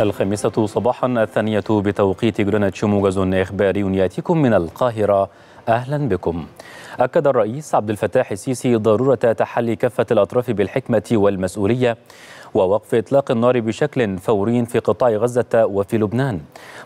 الخامسة صباحا الثانية بتوقيت جرينتش موجز إخباري يأتيكم من القاهرة أهلا بكم أكد الرئيس عبد الفتاح السيسي ضرورة تحلي كافة الأطراف بالحكمة والمسؤولية ووقف إطلاق النار بشكل فوري في قطاع غزة وفي لبنان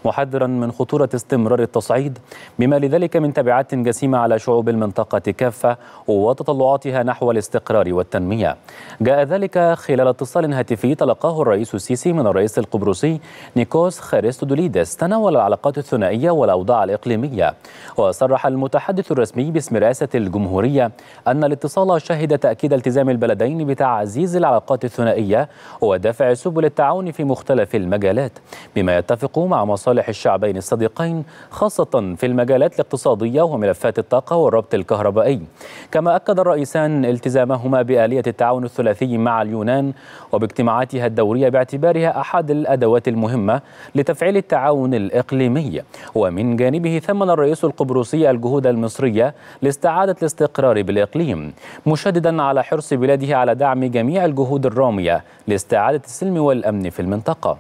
محذرا من خطورة استمرار التصعيد بما لذلك من تبعات جسيمة على شعوب المنطقة كافة وتطلعاتها نحو الاستقرار والتنمية جاء ذلك خلال اتصال هاتفي تلقاه الرئيس السيسي من الرئيس القبرصي نيكوس خاريستودوليدس تناول العلاقات الثنائية والأوضاع الإقليمية وصرح المتحدث الرسمي باسم رئاسة رئاسة الجمهورية أن الاتصال شهد تأكيد التزام البلدين بتعزيز العلاقات الثنائية ودفع سبل التعاون في مختلف المجالات بما يتفق مع مصالح الشعبين الصديقين خاصة في المجالات الاقتصادية وملفات الطاقة والربط الكهربائي كما أكد الرئيسان التزامهما بآلية التعاون الثلاثي مع اليونان وباجتماعاتها الدورية باعتبارها أحد الأدوات المهمة لتفعيل التعاون الإقليمي ومن جانبه ثمن الرئيس القبرصي الجهود المصرية لاستعادة استعادة الاستقرار بالإقليم مشددا على حرص بلاده على دعم جميع الجهود الرامية لاستعادة السلم والأمن في المنطقة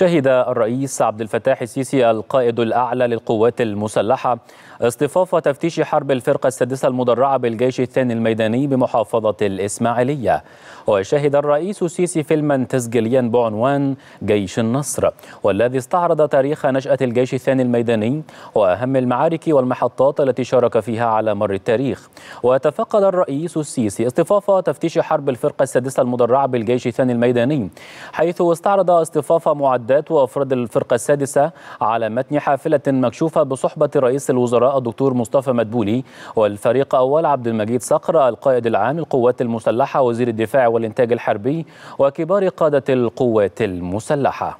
شهد الرئيس عبد الفتاح السيسي القائد الأعلى للقوات المسلحة اصطفاف تفتيش حرب الفرقة السادسة المدرعة بالجيش الثاني الميداني بمحافظة الإسماعيلية وشهد الرئيس السيسي فيلما تسجيليا بعنوان جيش النصر والذي استعرض تاريخ نشأة الجيش الثاني الميداني وأهم المعارك والمحطات التي شارك فيها على مر التاريخ وتفقد الرئيس السيسي اصطفاف تفتيش حرب الفرقة السادسة المدرعة بالجيش الثاني الميداني حيث استعرض اصطفاف معدات المعدات وأفراد الفرقة السادسة على متن حافلة مكشوفة بصحبة رئيس الوزراء الدكتور مصطفى مدبولي والفريق أول عبد المجيد صقر القائد العام للقوات المسلحة وزير الدفاع والإنتاج الحربي وكبار قادة القوات المسلحة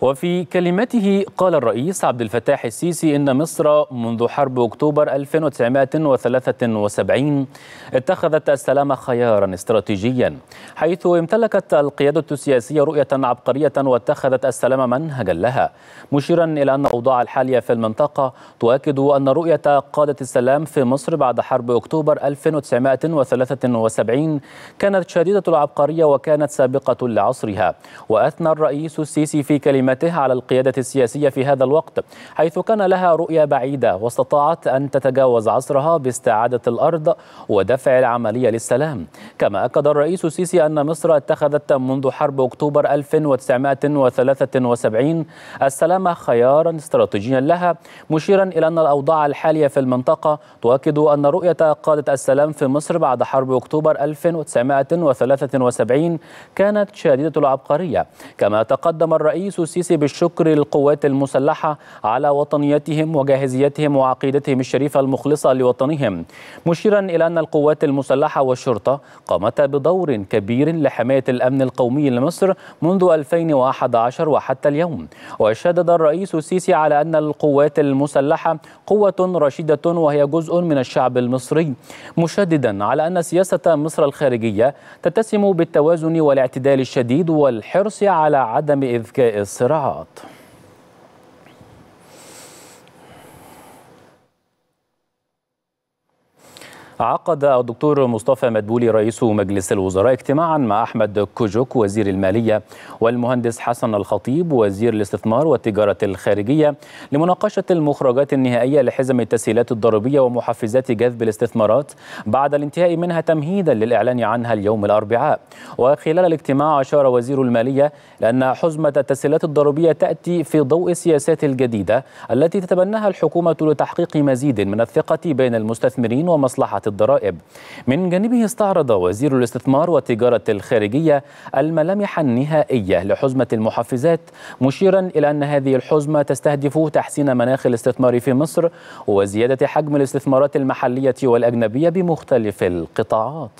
وفي كلمته قال الرئيس عبد الفتاح السيسي إن مصر منذ حرب أكتوبر 1973 اتخذت السلام خيارا استراتيجيا حيث امتلكت القيادة السياسية رؤية عبقرية واتخذت السلام منهجا لها مشيرا إلى أن الأوضاع الحالية في المنطقة تؤكد أن رؤية قادة السلام في مصر بعد حرب أكتوبر 1973 كانت شديدة العبقرية وكانت سابقة لعصرها وأثنى الرئيس السيسي في كلمة مهمته على القيادة السياسية في هذا الوقت حيث كان لها رؤية بعيدة واستطاعت أن تتجاوز عصرها باستعادة الأرض ودفع العملية للسلام كما أكد الرئيس السيسي أن مصر اتخذت منذ حرب أكتوبر 1973 السلام خيارا استراتيجيا لها مشيرا إلى أن الأوضاع الحالية في المنطقة تؤكد أن رؤية قادة السلام في مصر بعد حرب أكتوبر 1973 كانت شديدة العبقرية كما تقدم الرئيس السيسي السيسي بالشكر للقوات المسلحة على وطنيتهم وجاهزيتهم وعقيدتهم الشريفة المخلصة لوطنهم مشيرا إلى أن القوات المسلحة والشرطة قامتا بدور كبير لحماية الأمن القومي لمصر منذ 2011 وحتى اليوم وشدد الرئيس السيسي على أن القوات المسلحة قوة رشيدة وهي جزء من الشعب المصري مشددا على أن سياسة مصر الخارجية تتسم بالتوازن والاعتدال الشديد والحرص على عدم إذكاء الصراع الصراعات عقد الدكتور مصطفى مدبولي رئيس مجلس الوزراء اجتماعا مع أحمد كوجوك وزير المالية والمهندس حسن الخطيب وزير الاستثمار والتجارة الخارجية لمناقشة المخرجات النهائية لحزم التسهيلات الضريبية ومحفزات جذب الاستثمارات بعد الانتهاء منها تمهيدا للإعلان عنها اليوم الأربعاء وخلال الاجتماع أشار وزير المالية لأن حزمة التسهيلات الضريبية تأتي في ضوء السياسات الجديدة التي تتبناها الحكومة لتحقيق مزيد من الثقة بين المستثمرين ومصلحة الضرائب من جانبه استعرض وزير الاستثمار والتجارة الخارجية الملامح النهائية لحزمة المحفزات مشيرا إلى أن هذه الحزمة تستهدف تحسين مناخ الاستثمار في مصر وزيادة حجم الاستثمارات المحلية والأجنبية بمختلف القطاعات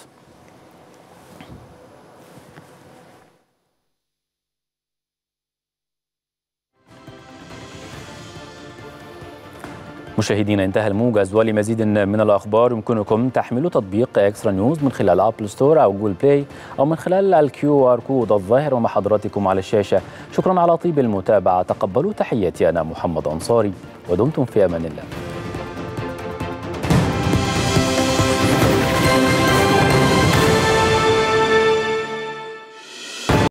مشاهدينا انتهى الموجز ولمزيد من الأخبار يمكنكم تحميل تطبيق إكسترا نيوز من خلال أبل ستور أو جوجل بلاي أو من خلال الكيو آر كود الظاهر ومع حضراتكم على الشاشة شكرا على طيب المتابعة تقبلوا تحياتي أنا محمد أنصاري ودمتم في أمان الله